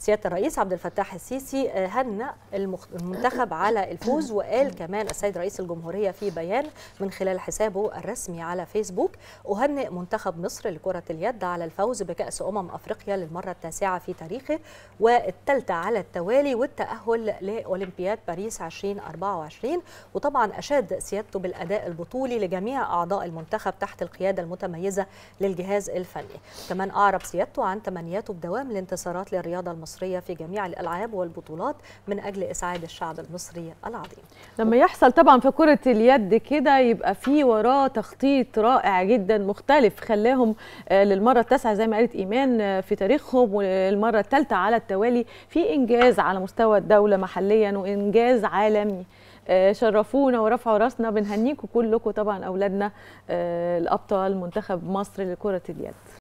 سياده الرئيس عبد الفتاح السيسي آه، هنأ المنتخب على الفوز وقال كمان السيد رئيس الجمهوريه في بيان من خلال حسابه الرسمي على فيسبوك اهنئ منتخب مصر لكره اليد على الفوز بكاس امم افريقيا للمره التاسعه في تاريخه والثالثه على التوالي والتاهل لاولمبياد باريس 2024 وطبعا اشاد سيادته بالاداء البطولي لجميع اعضاء المنتخب تحت القياده المتميزه للجهاز الفني كمان اعرب سيادته عن تمنياته بدوام الانتصارات للرياضه المصريه المصرية في جميع الألعاب والبطولات من أجل إسعاد الشعب المصري العظيم لما يحصل طبعا في كرة اليد كده يبقى في وراه تخطيط رائع جدا مختلف خلاهم آه، للمرة التاسعة زي ما قالت إيمان آه، في تاريخهم والمرة الثالثة على التوالي في إنجاز على مستوى الدولة محليا وإنجاز عالمي آه، شرفونا ورفعوا راسنا بنهنيكم كلكم طبعا اولادنا الابطال منتخب مصر لكره اليد